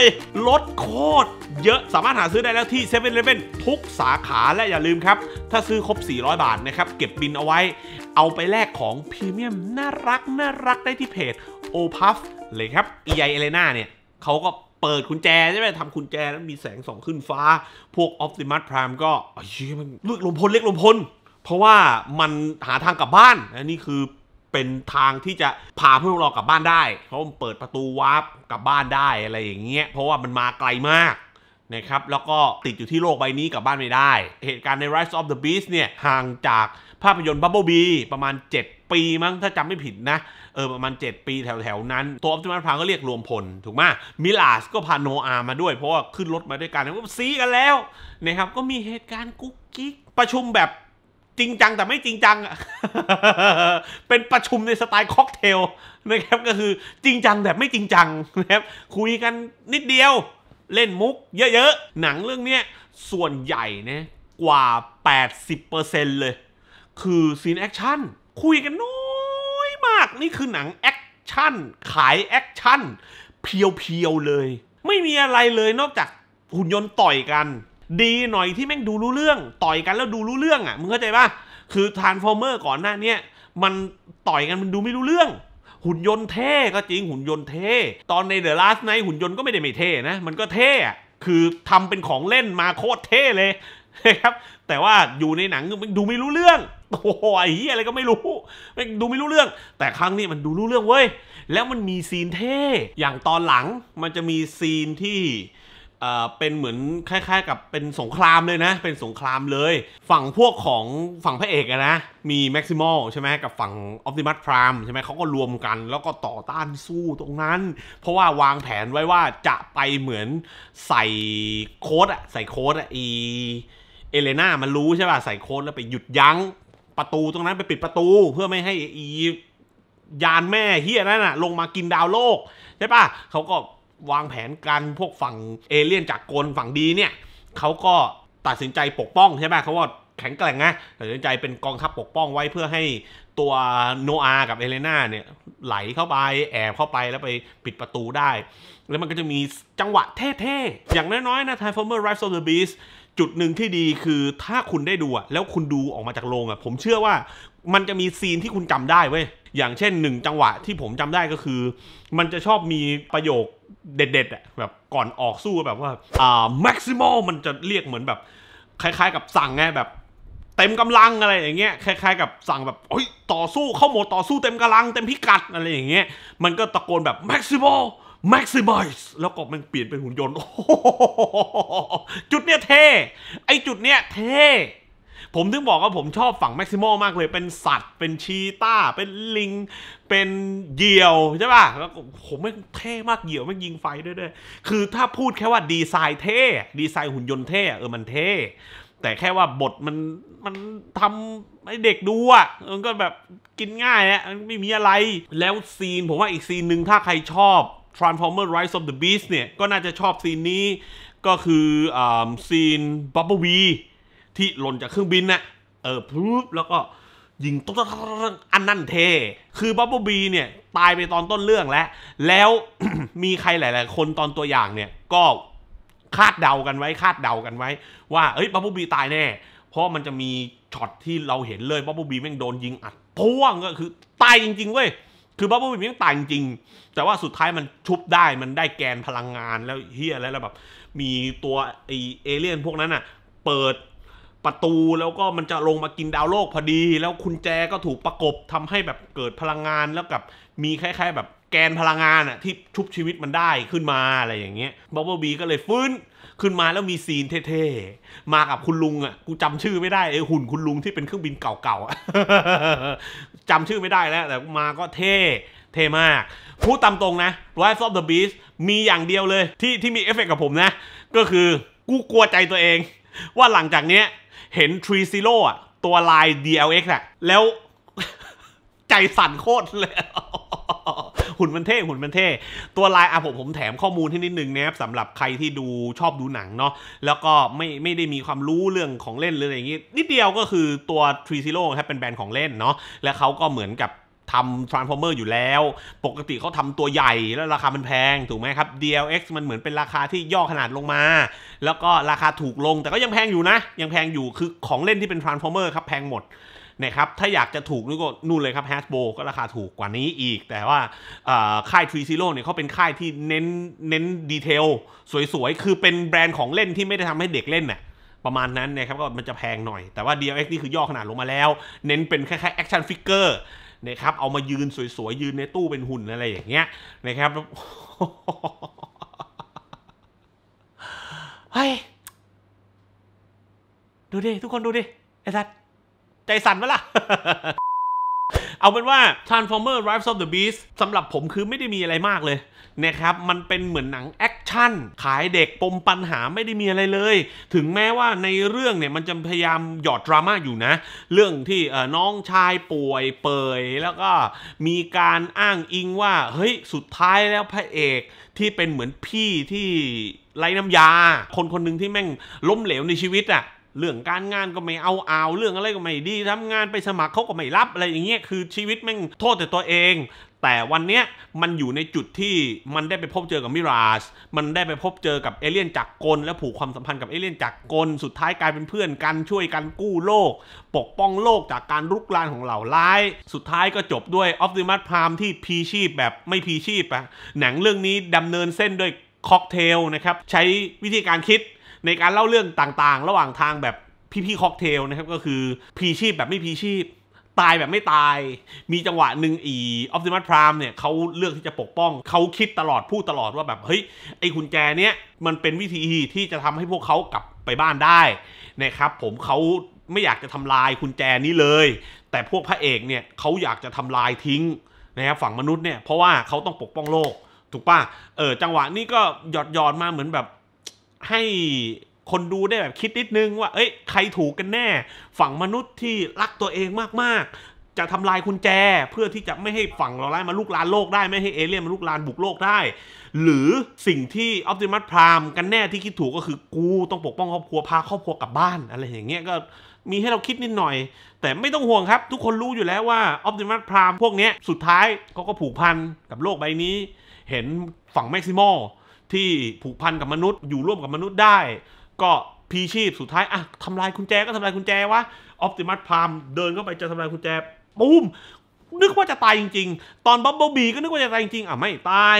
A: ลดโคตรเยอะสามารถหาซื้อได้แล้วที่7 e เ e ่ e นทุกสาขาและอย่าลืมครับ ถ้าซื้อครบ 400 บาทนะครับ เก็บบินเอาไว้ เอาไปแลกของพรีเมียมน่ารักน่ารักได้ที่เพจ o p u f เลยครับอไอเอเลนาเนี่ยเขาก็เปิดคุญแจใช่ไหมทำคุญแจแล้วมีแสงส่องขึ้นฟ้า พวก Optimus Prime ก็เอ้ยมันเลือกลมพลเล็กลมพลเพราะว่ามันหาทางกลับบ้านนี่คือเป็นทางที่จะพาพวกเรากลับบ้านได้ เพราะมันเปิดประตูวาร์ปกลับบ้านได้อะไรอย่างเงี้ย เพราะว่ามันมาไกลมากนะครับ แล้วก็ติดอยู่ที่โลกใบนี้กลับบ้านไม่ได้ เหตุการณ์ใน Rise of the Beast เนี่ยห่างจากภาพยนตร์ Bubble Bee ประมาณ 7 ปีมั้งถ้าจำไม่ผิดนะ เออประมาณ 7 ปีแถวๆ นั้น ตัวออฟติมัสพาก็เรียกรวมพลถูกไหมมิลาสก็พาโนอามาด้วยเพราะว่าขึ้นรถมาด้วยกันแลก็ซีกันแล้วนะครับ ก็มีเหตุการณ์กุ๊กกิ๊กประชุมแบบจริงจัง แต่ไม่จริงจังเป็นประชุมในสไตล์ค็อกเทลนะครับก็คือจริงจังแต่ไม่จริงจังนะครับคุยกันนิดเดียว เล่นมุก เยอะๆ หนังเรื่องนี้ส่วนใหญ่นะกว่า 80%เลย คือซีนแอคชั่นคุยกันน้อยมากนี่คือหนังแอคชั่นขายแอคชั่นเพียวๆเลย ไม่มีอะไรเลยนอกจากหุ่นยนต์ต่อยกันดีหน่อยที่แม่งดูรู้เรื่อง ต่อยกันแล้วดูรู้เรื่องอ่ะมึงเข้าใจปะคือทาร์นโฟเมอร์ก่อนหน้าเนี้ยมันต่อยกันมันดูไม่รู้เรื่อง หุ่นยนต์เท่ก็จริงหุ่นยนต์เท่ตอนในเดอะลาสไนหุ่นยนต์ก็ไม่ได้ไม่เท่นะมันก็เท่อะคือทำเป็นของเล่นมาโคตรเท่เลยครับ แต่ว่าอยู่ในหนังมันดูไม่รู้เรื่องโอ้โหไอ้เหี้ยอะไรก็ไม่รู้มันดูไม่รู้เรื่อง แต่ครั้งนี้มันดูรู้เรื่องเว้ยแล้วมันมีซีนเท่อย่างตอนหลังมันจะมีซีนที่เป็นเหมือนคล้ายๆ กับเป็นสงครามเลยนะ เป็นสงครามเลย ฝั่งพวกของฝั่งพระเอกนะ มีแม็กซิมอลใช่ไหมกับฝั่งออฟติมัสพรามใช่ไหมเขาก็รวมกัน แล้วก็ต่อต้านสู้ตรงนั้น เพราะว่าวางแผนไว้ว่าจะไปเหมือนใส่โค้ดอะใส่โค้ดอะอีเอเลนามันรู้ใช่ป่ะ ใส่โค้ดแล้วไปหยุดยั้งประตูตรงนั้นไปปิดประตูเพื่อไม่ให้อี ยานแม่เฮียนั่นอะลงมากินดาวโลกใช่ป่ะเขาก็วางแผนการพวกฝั่ง เอเลี่ยนจากกลฝั่งดีเนี่ยเขาก็ตัดสินใจปกป้องใช่ไหมเขาว่าแข็งแกร่งนะ ตัดสินใจเป็นกองทัพปกป้องไว้เพื่อให้ตัวโนอากับเอเลนาเนี่ย ไหลเข้าไป แอบเข้าไปแล้วไปปิดประตูได้ แล้วมันก็จะมีจังหวะเท่ๆ อย่างน้อยๆ นะ Transformer Rise of the Beast จุดหนึ่งที่ดีคือถ้าคุณได้ดูอะแล้วคุณดูออกมาจากโรงอะผมเชื่อว่ามันจะมีซีนที่คุณจำได้เว้ยอย่างเช่นหนึ่งจังหวะที่ผมจำได้ก็คือ มันจะชอบมีประโยคเด็ดๆอ่ะแบบก่อนออกสู้แบบว่าอ่าแม็กซิมอลมันจะเรียกเหมือนแบบ คล้ายๆ กับสั่งไงแบบเต็มกำลังอะไรอย่างเงี้ยคล้ายๆ กับสั่งแบบ เฮ้ย ต่อสู้เข้าโหมดต่อสู้เต็มกำลังเต็มพิกัดอะไรอย่างเงี้ยมันก็ตะโกนแบบแม็กซิมอล maximize แล้วก็มันเปลี่ยนเป็นหุ่นยนต์จุดเนี้ยเท่ไอจุดเนี้ยเท่ผมถึงบอกว่าผมชอบฝั่งแม็กซิมอลมากเลยเป็นสัตว์ เป็นชีต้าเป็นลิงเป็นเหยี่ยวใช่ป่ะแล้วผมไม่เท่มากเหยี่ยวไม่ยิงไฟด้วยด้วย คือถ้าพูดแค่ว่าดีไซน์เท่ ดีไซน์หุ่นยนต์เท่ เออมันเท่ แต่แค่ว่าบทมัน มันทำให้เด็กดูอ่ะมันก็แบบกินง่ายอ่ะไม่มีอะไรแล้วซีนผมว่าอีกซีนหนึ่งถ้าใครชอบ Transformer Rise of the Beast เนี่ยก็น่าจะชอบซีนนี้ก็คืออซีนบับเบิลวีที่หล่นจากเครื่องบินนะ่ะเออพุ๊บแล้วก็ยิงตุ๊กอันนั่นเท คือบับเบิลบีเนี่ยตายไปตอนต้นเรื่องแล้ว แล้วมีใครหลาย ๆ คนตอนตัวอย่างเนี่ยก็คาดเดากันไว้คาดเดากันไว้ ว่าเอ้ยบับเบิลบีตายแน่ เพราะมันจะมีช็อตที่เราเห็นเลยบับเบิลบีแม่งโดนยิงอัดพ่วงก็คือตายจริง ๆ เว้ย คือบับเบิลบีแม่งตายจริง แต่ว่าสุดท้ายมันชุบได้มันได้แกนพลังงานแล้วเฮียอะไรแล้วแบบมีตัวไอเอเลี่ยนพวกนั้นอะเปิดประตูแล้วก็มันจะลงมากินดาวโลกพอดี แล้วคุณแจก็ถูกประกบทำให้แบบเกิดพลังงานแล้วกับมีคล้าย ๆ แบบแกนพลังงานอะที่ชุบชีวิตมันได้ขึ้นมาอะไรอย่างเงี้ยบอบเบิบี ก็เลยฟื้นขึ้นมาแล้วมีซีนเท่ๆ มากับคุณลุงอ่ะกูจำชื่อไม่ได้ไอ้หุ่นคุณลุงที่เป็นเครื่องบินเก่าๆจำชื่อไม่ได้แล้วแต่มาก็เท่เท่มากพูดตามตรงนะ Rise of the Beast มีอย่างเดียวเลยที่ที่มีเอฟเฟกกับผมนะ ก็คือกูกลัวใจตัวเอง ว่าหลังจากเนี้ยเห็นทรีซิโร่อะตัวลาย DLX อ่ะ แล้วใจสั่นโคตรเลย หุ่นมันเท่ หุ่นมันเท่ ตัวลายอ่ะผมผมแถมข้อมูลให้นิดนึงนะครับสำหรับใครที่ดูชอบดูหนังเนาะแล้วก็ไม่ไม่ได้มีความรู้เรื่องของเล่นหรืออะไรอย่างงี้ นิดเดียวก็คือตัวทรีซิโร่ครับเป็นแบรนด์ของเล่นเนาะและเขาก็เหมือนกับทำรานส์ฟอร์เมอยู่แล้ว ปกติเขาทำตัวใหญ่ แล้วราคามันแพงถูกไหมครับ DLX มันเหมือนเป็นราคาที่ย่อขนาดลงมา แล้วก็ราคาถูกลง แต่ก็ยังแพงอยู่นะ ยังแพงอยู่ คือของเล่นที่เป็นส์ฟอร์เมอร์ครับแพงหมดนะครับถ้าอยากจะถูกนู่ก็นู่นเลยครับ h a s b บ o ก็ราคาถูกกว่านี้อีก แต่ว่าค่าย t r ีซ Zero เนี่ยเขาเป็นค่ายที่เน้นเน้น ดีเทลสวยๆคือเป็นแบรนด์ของเล่นที่ไม่ได้ทำให้เด็กเล่นน่ะประมาณนั้นนะครับก็มันจะแพงหน่อยแต่ว่า DLX นี่คือย่อขนาดลงมาแล้ว เน้นเป็นคล้ายๆแอคชั่นฟิกเกอร์นะครับเอามายืนสวยๆ ยืนในตู้เป็นหุ่นอะไรอย่างเงี้ย นะครับเฮ้ยดูดิทุกคนดูดิไอ้สัตว์ใจสั่นไหมล่ะ เอาเป็นว่า Transformer Rise of the Beast สำหรับผมคือไม่ได้มีอะไรมากเลย นะครับ มันเป็นเหมือนหนังแอคชั่นขายเด็กปมปัญหาไม่ได้มีอะไรเลย ถึงแม้ว่าในเรื่องเนี่ยมันจะพยายามหยอด ดราม่าอยู่นะ เรื่องที่น้องชายป่วยเปยแล้วก็มีการอ้างอิงว่า เฮ้ย สุดท้ายแล้วพระเอกที่เป็นเหมือนพี่ที่ไร้น้ำยา คนคนหนึ่งที่แม่งล้มเหลวในชีวิตอะเรื่องการงานก็ไม่เอาเอาเรื่องอะไรก็ไม่ดี ทำงานไปสมัครเขาก็ไม่รับอะไรอย่างเงี้ยคือชีวิตแม่งโทษแต่ตัวเองแต่วันเนี้ยมันอยู่ในจุดที่มันได้ไปพบเจอกับมิราชมันได้ไปพบเจอกับเอเลี่ยนจากกลและผูกความสัมพันธ์กับเอเลี่ยนจากกล สุดท้ายกลายเป็นเพื่อนกันช่วยกันกู้โลก ปกป้องโลกจากการรุกรานของเหล่าร้าย สุดท้ายก็จบด้วยออฟติมัสพรามที่พีชีพแบบไม่พีชีพอะหนังเรื่องนี้ดำเนินเส้นด้วยค็อกเทลนะครับใช้วิธีการคิดในการเล่าเรื่องต่างๆ ระหว่างทางแบบพี่ๆค็อกเทลนะครับก็คือพีชีพแบบไม่พีชีพตาย แบบไม่ตาย มีจังหวะหนึ่งอีออฟติมัสพรามเนี่ยเขาเลือกที่จะปกป้อง เขาคิดตลอด พูดตลอดว่าแบบ เฮ้ย ไอ้คุณแจเนี้ยมันเป็นวิธีที่จะทำให้พวกเขากลับไปบ้านได้นะครับ ผมเขาไม่อยากจะทำลายคุณแจนี้เลย แต่พวกพระเอกเนี่ยเขาอยากจะทำลายทิ้งนะครับฝั่งมนุษย์เนี่ยเพราะว่าเขาต้องปกป้องโลกถูกป่ะเออจังหวะนี้ก็หยอดหยอดมาเหมือนแบบให้คนดูได้แบบคิดนิดนึงว่า เอ้ย ใครถูกกันแน่ ฝั่งมนุษย์ที่รักตัวเองมากๆ จะทำลายคุณแจ เพื่อที่จะไม่ให้ฝั่งเราไล่มาลุกลานโลกได้ ไม่ให้เอเลี่ยนมาลุกลานบุกโลกได้ หรือสิ่งที่ออพติมัสพรามกันแน่ที่คิดถูกก็คือกูต้องปกป้องครอบครัวพาครอบครัวกลับบ้านอะไรอย่างเงี้ยก็มีให้เราคิดนิดหน่อย แต่ไม่ต้องห่วงครับ ทุกคนรู้อยู่แล้วว่าออพติมัสพรามพวกนี้สุดท้ายเขาก็ผูกพันกับโลกใบนี้ เห็นฝั่งแม็กซิมอลที่ผูกพันกับมนุษย์ อยู่ร่วมกับมนุษย์ได้ก็พีชีพสุดท้ายอ่ะทำลายคุณแจก็ทำลายคุณแจวะออปติมัสพามเดินเข้าไปจะทำลายคุณแจปุ้มนึกว่าจะตายจริง ๆ ตอนบัมเบิลบีก็นึกว่าจะตายจริงอ่ะไม่ตาย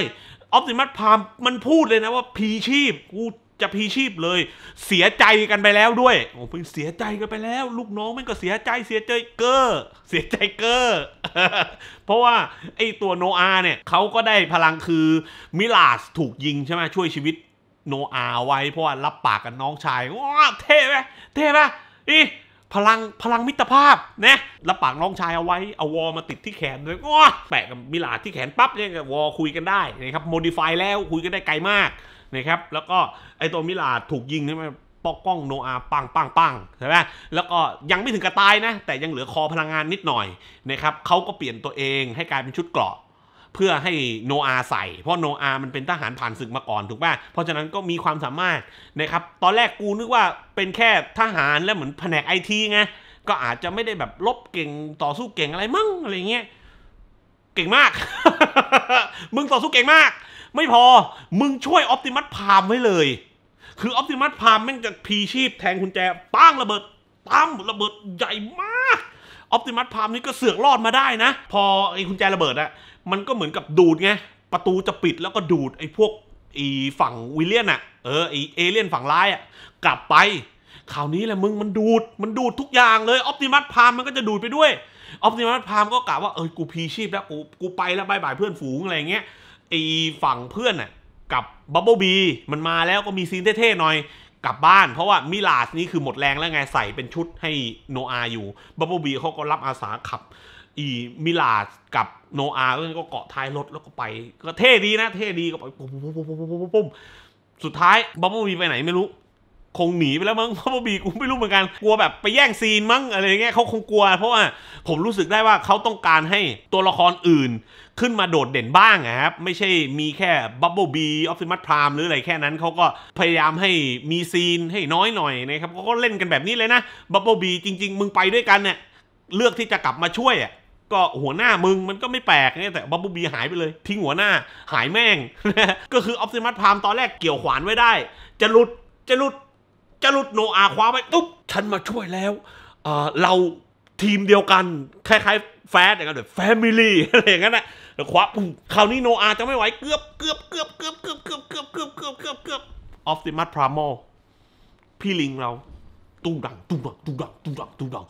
A: ออปติมัสพามมันพูดเลยนะว่าพีชีพกูจะพีชีพเลย เสียใจกันไปแล้วด้วยโอ้เป็นเสียใจกันไปแล้ว ลูกน้องมันก็เสียใจเสียใจเกอร์เสียใจเกอร์เพราะว่าไอตัวโนอาเนี่ยเขาก็ได้พลังคือมิลาสถูกยิงใช่ไหมช่วยชีวิตโนอาไว้ เพราะว่ารับปากกับน้องชายว้าเท่ไหมเท่ไหมอีพลังพลังมิตรภาพนะรับปากน้องชายเอาไว้เอาวอมาติดที่แขนเลยว้าแปะกับมิลาที่แขนปั๊บเนี่ยบวอคุยกันได้นะครับโมดิฟายแล้วคุยกันได้ไกลมากนะครับแล้วก็ไอตัวมิลาถูกยิงใช่ไหมปอกกล้องโนอาปังปังปังใช่ไหมแล้วก็ยังไม่ถึงกระตายนะแต่ยังเหลือคอพลังงานนิดหน่อยนะครับเขาก็เปลี่ยนตัวเองให้กลายเป็นชุดเกราะเพื่อให้โนอาใส่ เพราะโนอามันเป็นทหารผ่านศึกมาก่อนถูกป่ะ เพราะฉะนั้นก็มีความสามารถนะครับ ตอนแรกกูนึกว่าเป็นแค่ทหารแล้วเหมือนแผนกไอทีไงก็อาจจะไม่ได้แบบลบเก่งต่อสู้เก่งอะไรมั่งอะไรเงี้ยเก่งมาก มึงต่อสู้เก่งมาก ไม่พอมึงช่วยออปติมัสพามไว้เลย คือออปติมัสพามแม่งจะพีชีพ แทงคุณแจปั้งระเบิดตั้มระเบิดใหญ่มากออปติมัสพามนี่ก็เสือกรอดมาได้นะ พอไอ้คุณแจระเบิดอะมันก็เหมือนกับดูดไงประตูจะปิดแล้วก็ดูด ไอ้พวกอีฝั่งวิลเลียนอะเออไอเอเลี่ยนฝั่งร้ายอะกลับไปคราวนี้แหละมึงมันดูดมันดูดทุกอย่างเลยออปติมัสพามมันก็จะดูดไปด้วยออปติมัสพามก็กล่าวว่าเออกูพีชีพแล้วกูกูไปแล้วบายบายเพื่อนฝูงอะไรเงี้ยไอฝั่งเพื่อนอะกับบับเบิลบีมันมาแล้วก็มีซีนเท่ๆหน่อย กลับบ้าน เพราะว่ามิลาสนี่คือหมดแรงแล้วไงใส่เป็นชุดให้โนอาอยู่บับเบิลบีเขาก็รับอาสาขับอี มิลาดกับโนอาก็เกาะท้ายรถแล้วก็ไปก็เท่ดีนะ เท่ดีก็ไปปุ๊บปุ๊บปุ๊บปุ๊บปุ๊บปุ๊บสุดท้ายบัมเบิลบีไปไหนไม่รู้ คงหนีไปแล้วมั้งบัมเบิลบีกูไม่รู้เหมือนกัน กลัวแบบไปแย่งซีนมั้ง อะไรเงี้ยเขาคงกลัว เพราะว่าผมรู้สึกได้ว่าเขาต้องการให้ตัวละครอื่น ขึ้นมาโดดเด่นบ้างนะครับ ไม่ใช่มีแค่บับเบิลบีออฟฟิมัตพรามหรืออะไรแค่นั้นเขาก็พยายามให้มีซีนให้น้อยหน่อยนะครับเขาก็เล่นกันแบบนี้เลยนะบับเบิลบีจริงๆมึงไปด้วยกันเนี่ยเลือกที่จะกลับมาช่วยอ่ะก็หัวหน้ามึงมันก็ไม่แปลกเนี่ยแต่บับบูบีหายไปเลย ทิ้งหัวหน้าหายแม่ง ก็คือออฟซิมัสพามตอนแรกเกี่ยวขวานไว้ได้จะหลุดจะหลุดจะหลุดโนอาคว้าไว้ตุ๊บฉันมาช่วยแล้วเราทีมเดียวกันคล้ายๆ แฟร์อย่างงั้ยแแฟมิลี่อะไรอย่างงี้นนะคว้าปุ๊บคราวนี้โนอาจะไม่ไหวเกือบเกือบเกือบเกือบเกือบเกือบเกือบเกือบเกือบเกือบเกือบออฟติมัสพรามอพี่ลิงเรา ตุ้งดังตุ้งดังตุ้งดังตุ้งดังตุ้งดัง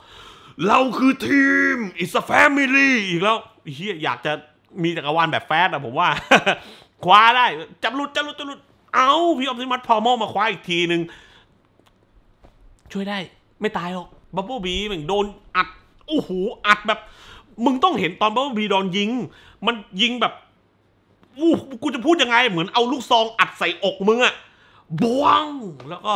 A: เราคือทีมอิสแฟมิลี่อีกแล้วเฮียอยากจะมีจักรวาลแบบแฟดอะผมว่า คว้าได้ จับลุดจับลุดจับลุดเอาพี่ออฟซิมัสพอมอมาคว้าอีกทีหนึ่งช่วยได้ ไม่ตายหรอกบับเบิลบีมันโดนอัด โอ้โห อัดแบบ มึงต้องเห็นตอนบับเบิลบีโดนยิง มันยิงแบบอู้กูจะพูดยังไง เหมือนเอาลูกซองอัดใส่อกมึงอะบวง แล้วก็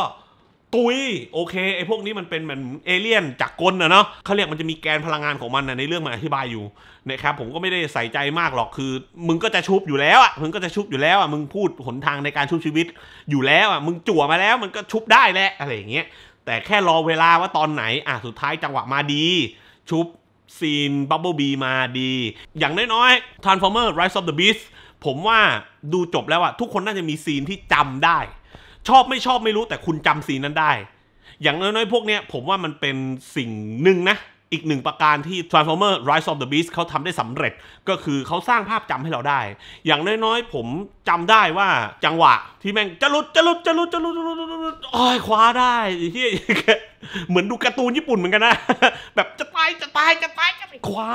A: ตุยโอเคไอ้พวกนี้มันเป็นเหมือนเอเลี่ยนจากกลนะเนาะเขาเรียกมันจะมีแกนพลังงานของมันนะในเรื่องมันอธิบายอยู่นะครับผมก็ไม่ได้ใส่ใจมากหรอกคือ มึงก็จะชุบอยู่แล้วอ่ะมึงก็จะชุบอยู่แล้วอ่ะมึงพูดหนทางในการชุบชีวิตอยู่แล้วอ่ะมึงจั่วมาแล้วมันก็ชุบได้แหละอะไรอย่างเงี้ยแต่แค่รอเวลาว่าตอนไหนอ่ะสุดท้ายจังหวะมาดี ชุบซีนบับเบิลบีมาดีอย่างน้อยๆ Transformer Rise of the Beast ผมว่าดูจบแล้วอะทุกคนน่าจะมีซีนที่จำได้ชอบไม่ชอบไม่รู้แต่คุณจำสีนั้นได้ อย่างน้อยๆ พวกเนี้ยผมว่ามันเป็นสิ่งหนึ่งนะ อีกหนึ่งประการที่ Transformer Rise of the Beast เขาทำได้สำเร็จก็คือเขาสร้างภาพจำให้เราได้ อย่างน้อยๆ ผมจำได้ว่า จังหวะ ที่แม่งจะลุดจะลุดจะลุดจะลุดจะลุดอ้ลุดอยคว้าได้ที่เหมือนดูการ์ตูนญี่ปุ่นเหมือนกันนะแบบจะตายจะตายจะตายจะคว้า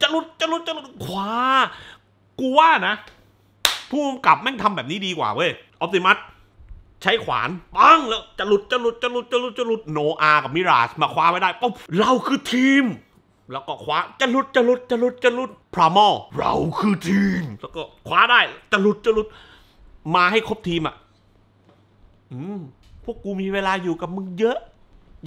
A: จะลุดจะลุดจะลุดคว้ากูว่านะผู้กลับแม่งทำแบบนี้ดีกว่าเว้ย ออปติมัสใช้ขวานปังแล้วจะหลุดจะหลุดจะหลุดจะหลุดจะหลุด โนอากับมิราสมาคว้าไว้ได้ปุ๊บเราคือทีม แล้วก็คว้าจะหลุดจะหลุดจะหลุดจะหลุดพรามอเราคือทีม แล้วก็คว้าได้จะหลุดจะหลุดมาให้ครบทีมอ่ะอืมพวกกูมีเวลาอยู่กับมึงเยอะ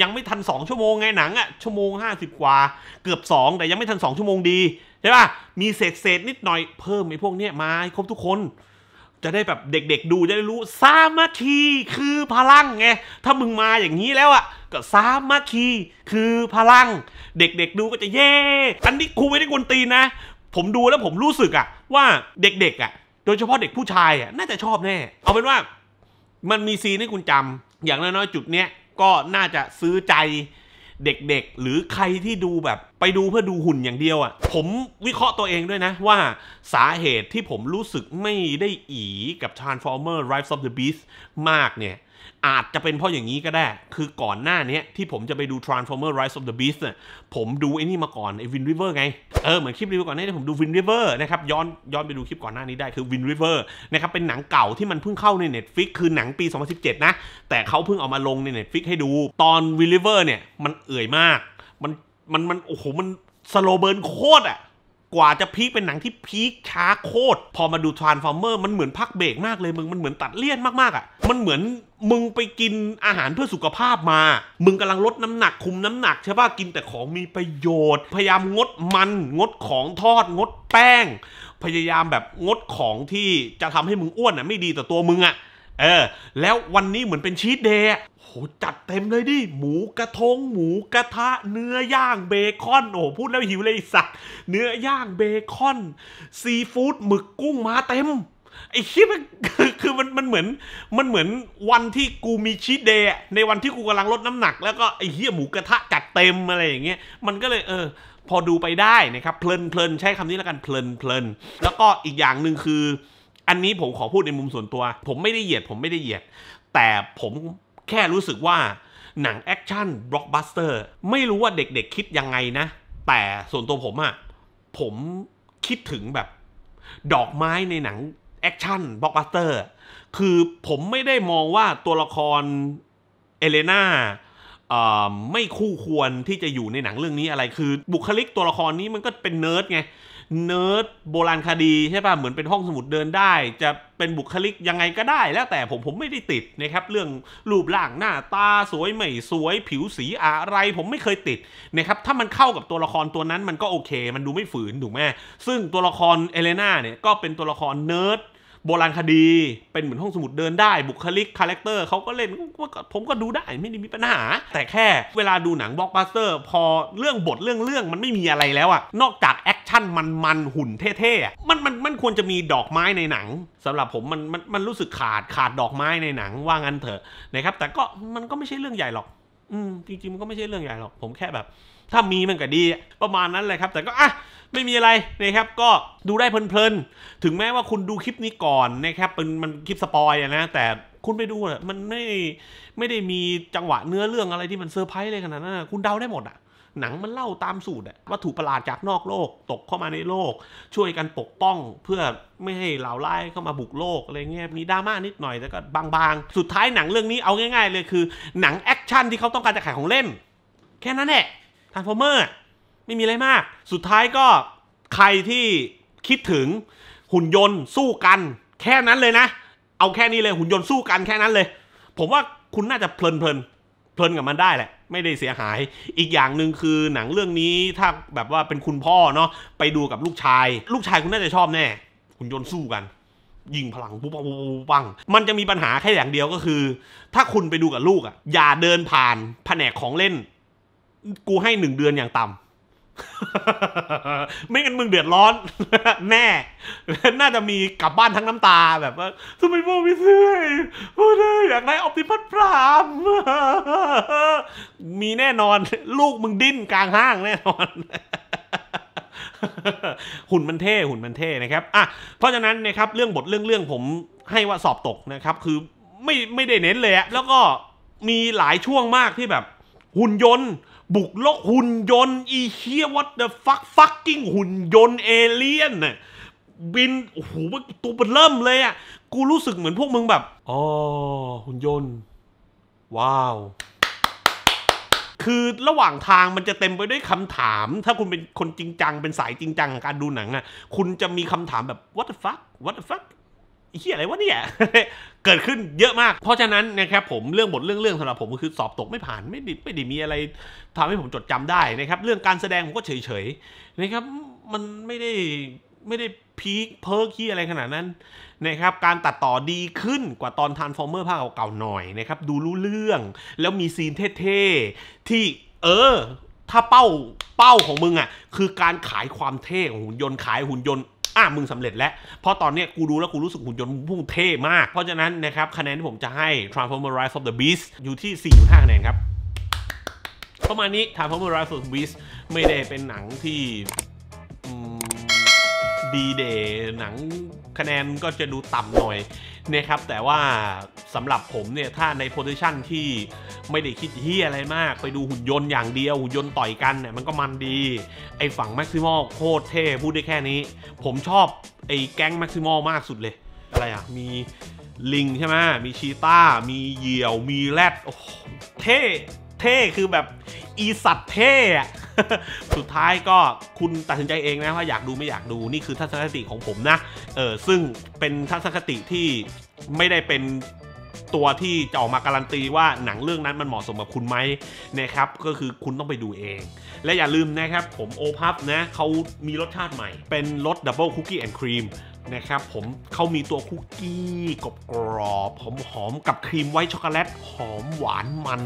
A: ยังไม่ทันสองชั่วโมงไงหนังอ่ะชั่วโมงห้าสิบกว่าเกือบสองแต่ยังไม่ทันสองชั่วโมงดีใช่ป่ะ มีเศษเศษนิดหน่อยเพิ่มไอ้พวกเนี้ยมาให้ครบทุกคน จะได้แบบเด็กๆดูจะได้รู้สามัคคีคือพลังไง ถ้ามึงมาอย่างนี้แล้วอ่ะก็สามัคคีคือพลัง เด็กๆดูก็จะเย่ อันนี้ครูไม่ได้กวนตีนนะ ผมดูแล้วผมรู้สึกอ่ะว่าเด็กๆอ่ะ โดยเฉพาะเด็กผู้ชายอ่ะน่าจะชอบแน่ เอาเป็นว่า มันมีซีนให้คุณจำ อย่างน้อยๆจุดเนี้ยก็น่าจะซื้อใจเด็กๆ หรือใครที่ดูแบบไปดูเพื่อดูหุ่นอย่างเดียวอะ่ะ ผมวิเคราะห์ตัวเองด้วยนะว่า สาเหตุที่ผมรู้สึกไม่ได้อีกับ Transformer Rise of the Beast มากเนี่ยอาจจะเป็นเพราะอย่างนี้ก็ได้ คือก่อนหน้านี้ที่ผมจะไปดู Transformer Rise of the Beast เนี่ย ผมดูไอ้นี่มาก่อนไอ้ w i n ิ River ไง เออเหมือนคลิปรีวิวก่อนหน้านี้ผมดู w i n ิ River นะครับย้อนย้อนไปดูคลิปก่อนหน้านี้ได้คือ w i n ิ River นะครับเป็นหนังเก่าที่มันเพิ่งเข้าใน Netflix คือหนังปี 2017นะแต่เขาเพิ่งเอามาลงใน Netflix ให้ดู ตอน w i n ิ River เนี่ยมันเอื่อยมากมันมันมันโอ้โหมันสโลเบิร์นโคตรอะกว่าจะพีคเป็นหนังที่พีคช้าโคตร พอมาดูทรานส์ฟอร์เมอร์มันเหมือนพักเบรกมากเลย มึง มันเหมือนตัดเลี่ยนมากๆอ่ะ มันเหมือนมึงไปกินอาหารเพื่อสุขภาพมา มึงกำลังลดน้ำหนักคุมน้ำหนักใช่ป่ะ กินแต่ของมีประโยชน์ พยายามงดมันงดของทอดงดแป้ง พยายามแบบงดของที่จะทำให้มึงอ้วนอ่ะไม่ดีต่อตัวมึงอ่ะเออแล้ววันนี้เหมือนเป็นชีตเดย์โหจัดเต็มเลยดิหมูกระทง หมูกระทะ เนื้อย่างเบคอนโอ้พูดแล้วหิวเลยสัตว์ เนื้อย่างเบคอนซีฟู้ดหมึกกุ้งมาเต็มไอ้คิดมันคือมันมันเหมือนมันเหมือนวันที่กูมีชีตเดย์ในวันที่กูกำลังลดน้ำหนัก แล้วก็ไอ้เหี้ยหมูกระทะจัดเต็มอะไรอย่างเงี้ยมันก็เลยเออพอดูไปได้นะครับเพลินเพลินใช้คำนี้แล้วกันเพลินเพลินแล้วก็อีกอย่างหนึ่งคืออันนี้ผมขอพูดในมุมส่วนตัว ผมไม่ได้เหยียดผมไม่ได้เหยียด แต่ผมแค่รู้สึกว่าหนังแอคชั่นบล็อกบัสเตอร์ไม่รู้ว่าเด็กๆคิดยังไงนะ แต่ส่วนตัวผมอะผมคิดถึงแบบ ดอกไม้ในหนังแอคชั่นบล็อกบัสเตอร์คือผมไม่ได้มองว่าตัวละครเอเลนาไม่คู่ควรที่จะอยู่ในหนังเรื่องนี้อะไร คือบุคลิกตัวละครนี้มันก็เป็นเนิร์ดไงเนิร์ด โบราณคดีใช่ป่ะ เหมือนเป็นห้องสมุดเดินได้ จะเป็นบุคลิกยังไงก็ได้ แล้วแต่ผมผมไม่ได้ติดนะครับเรื่องรูปร่างหน้าตาสวยไม่สวย ผิวสีอะไร ผมไม่เคยติดนะครับถ้ามันเข้ากับตัวละครตัวนั้นมันก็โอเค มันดูไม่ฝืน ถูกไหมซึ่งตัวละครเอเลน่าเนี่ยก็เป็นตัวละครเนิร์ดโบราณคดี เป็นเหมือนห้องสมุดเดินได้บุคลิกคาแรคเตอร์เขาก็เล่น ผมก็ดูได้ ไม่ได้มีปัญหา แต่แค่ เวลาดูหนังบล็อกบัสเตอร์ พอเรื่องบทเรื่องเรื่องมันไม่มีอะไรแล้วอะนอกจากแอคชั่นมันมันหุ่นเท่ๆมันมันมันควรจะมีดอกไม้ในหนัง สำหรับผมมันมันมันรู้สึกขาดขาดดอกไม้ในหนัง ว่างั้นเถอะนะครับแต่ก็มันก็ไม่ใช่เรื่องใหญ่หรอกอืมจริงๆมันก็ไม่ใช่เรื่องใหญ่หรอก ผมแค่แบบถ้ามีมันก็ดีประมาณนั้นแหละครับ แต่ก็อ่ะไม่มีอะไรนะครับ ก็ดูได้เพลินๆ ถึงแม้ว่าคุณดูคลิปนี้ก่อนนะครับเป็นมันคลิปสปอยนะ แต่คุณไปดูอะมันไม่ ไม่ได้มีจังหวะเนื้อเรื่องอะไรที่มันเซอร์ไพรส์เลยขนาดนั้นคุณเดาได้หมดอะหนังมันเล่าตามสูตรอะวัตถุประหลาดจากนอกโลก ตกเข้ามาในโลก ช่วยกันปกป้อง เพื่อไม่ให้เหล่าร้ายเข้ามาบุกโลกอะไรเงี้ยมีดราม่านิดหน่อยแต่ก็บาง ๆ สุดท้ายหนังเรื่องนี้เอาง่าย ๆ เลยคือ หนังแอคชั่นที่เขาต้องการจะขายของเล่นแค่นั้นแหละทาร์ฟอร์เมอร์ไม่มีอะไรมากสุดท้ายก็ใครที่คิดถึงหุ่นยนต์สู้กัน แค่นั้นเลยนะ เอาแค่นี้เลยหุ่นยนต์สู้กันแค่นั้นเลย ผมว่าคุณน่าจะเพลินเพลินเพลินกับมันได้แหละ ไม่ได้เสียหาย อีกอย่างหนึ่งคือหนังเรื่องนี้ถ้าแบบว่าเป็นคุณพ่อเนาะไปดูกับลูกชาย ลูกชายคุณน่าจะชอบแน่ หุ่นยนต์สู้กัน ยิงพลังปุ๊บปังปุ๊บปังมันจะมีปัญหาแค่อย่างเดียวก็คือ ถ้าคุณไปดูกับลูกอ่ะอย่าเดินผ่านแผนกของเล่นกูให้หนึ่งเดือนอย่างต่ำไม่งั้นมึงเดือดร้อน แน่ น่าจะมีกลับบ้านทั้งน้ำตาแบบว่าทำไมพ่อไม่ซื้อพ่อได้อยากได้ออปติพัทพรามมีแน่นอนลูกมึงดิ้นกลางห้างแน่นอน หุ่นมันเท่หุ่นมันเท่นะครับอ่ะเพราะฉะนั้นนะครับ เรื่องบทเรื่องเรื่องผมให้ว่าสอบตกนะครับ คือไม่ไม่ได้เน้นเลยแล้วก็มีหลายช่วงมากที่แบบหุ่นยนต์บุก็อกหุ่นยนต์อีเชียวัตเดอะฟักฟักกิ้งหุ่นยนต์เอเลี่ยนน่ะ บินโอ้โหตัวเป็นเริ่มเลยอ่ะ กูรู้สึกเหมือนพวกมึงแบบ อ๋อ หุ่นยนต์ ว้าว คือระหว่างทางมันจะเต็มไปด้วยคำถามถ้าคุณเป็นคนจริงจังเป็นสายจริงจังการดูหนังอ่ะคุณจะมีคำถามแบบ what the fuck what the fuck เฮียอะไรวะเนี่ย เกิดขึ้นเยอะมาก เพราะฉะนั้นนะครับผมเรื่องบทเรื่องเรื่องสำหรับผมก็คือสอบตกไม่ผ่านไม่ไดิไม่ได้มีอะไรทำให้ผมจดจำได้นะครับเรื่องการแสดงผมก็เฉยๆนะครับมันไม่ได้ไม่ได้พีคเพิร์คี้อะไรขนาดนั้นนะครับการตัดต่อดีขึ้นกว่าตอนทานฟอร์เมอร์ภาคเก่าๆหน่อยนะครับดูรู้เรื่องแล้วมีซีนเท่ๆที่เออถ้าเป้าเป้าของมึงอะ่ะคือการขายความเท่ของหุ่นยนต์ขายหุ่นยนต์อ่ะมึงสำเร็จแล้ว เพราะตอนเนี้ยกูดูแล้วกูรู้สึกหุ่นยนต์พุ่งเท่มาก เพราะฉะนั้นนะครับ คะแนนที่ผมจะให้ Transformer Rise of the Beast อยู่ที่ 4.5 คะแนนครับประมาณนี้ Transformer Rise of the Beast ไม่ได้เป็นหนังที่ดีเดย์หนังคะแนนก็จะดูต่ำหน่อยนะครับ แต่ว่าสำหรับผมเนี่ย ถ้าในโพซิชันที่ไม่ได้คิดเฮียอะไรมาก ไปดูหุ่นยนต์อย่างเดียวหุ่นยนต์ต่อยกันเนี่ย มันก็มันดี ไอฝั่งแม็กซิมอลโคตรเท่พูดได้แค่นี้ ผมชอบไอแก๊งแม็กซิมอลมากสุดเลยอะไรอ่ะ มีลิงใช่ไหมมีชีตามีเหยี่ยว มีแรดโอ้เท่เท่ คือแบบ อีสัตว์เท่สุดท้ายก็คุณตัดสินใจเองนะว่าอยากดูไม่อยากดูนี่คือทัศนคติของผมนะเออซึ่งเป็นทัศนคติที่ไม่ได้เป็นตัวที่จะออกมาการันตีว่าหนังเรื่องนั้นมันเหมาะสมกับคุณไหมนะครับก็คือคุณต้องไปดูเอง และอย่าลืมนะครับผมโอพับนะเขามีรสชาติใหม่ เป็นรสดับเบิลคุกกี้แอนด์ครีมนะครับผมเขามีตัวคุกกี้กรอบกรอบหอมหอมกับครีมไวท์ช็อกโกแลตหอมหวานมัน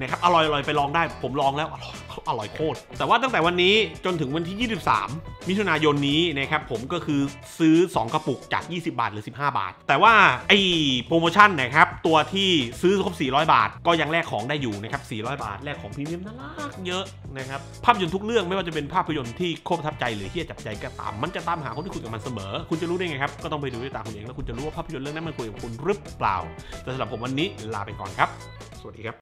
A: นะครับอร่อยอร่อยไปลองได้ ผมลองแล้วอร่อยอร่อยโคตร แต่ว่าตั้งแต่วันนี้จนถึงวันที่ 23 มิถุนายนนี้นะครับผมก็คือซื้อ 2 กระปุกจาก 20 บาทหรือ 15 บาท แต่ว่าไอ้โปรโมชั่นนะครับตัวที่ซื้อครบ400 บาท ก็ยังแลกของได้อยู่นะครับ400 บาทแลกของพรีเมียมน่ารักเยอะนะครับภาพยนตร์ทุกเรื่องไม่ว่าจะเป็นภาพยนตร์ที่โคตรทับใจหรือที่จับใจก็ตามมันจะตามหาคนที่คุยกับมันเสมอ คุณจะรู้รู้ได้ไงครับ ก็ต้องไปดูด้วยตาคุณเอง แล้วคุณจะรู้ว่าภาพยนตร์เรื่องนั้นมันคุยกับคุณหรือเปล่า แต่สำหรับผมวันนี้ลาไปก่อนครับ สวัสดีครับ